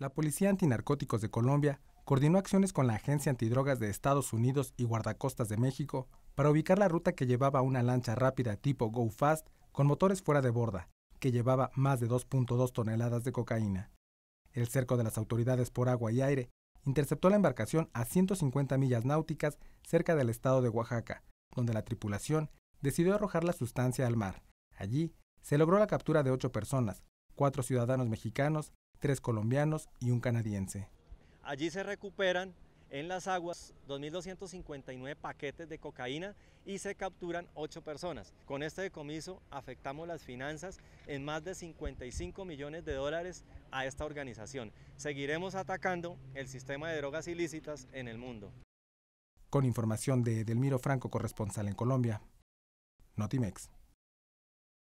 la Policía Antinarcóticos de Colombia coordinó acciones con la Agencia Antidrogas de Estados Unidos y Guardacostas de México para ubicar la ruta que llevaba una lancha rápida tipo Go Fast con motores fuera de borda, que llevaba más de 2.2 toneladas de cocaína. El cerco de las autoridades por agua y aire interceptó la embarcación a 150 millas náuticas cerca del estado de Oaxaca, donde la tripulación decidió arrojar la sustancia al mar. Allí se logró la captura de ocho personas, cuatro ciudadanos mexicanos tres colombianos y un canadiense. Allí se recuperan en las aguas 2.259 paquetes de cocaína y se capturan ocho personas. Con este decomiso afectamos las finanzas en más de 55 millones de dólares a esta organización. Seguiremos atacando el sistema de drogas ilícitas en el mundo. Con información de Delmiro Franco, corresponsal en Colombia, Notimex.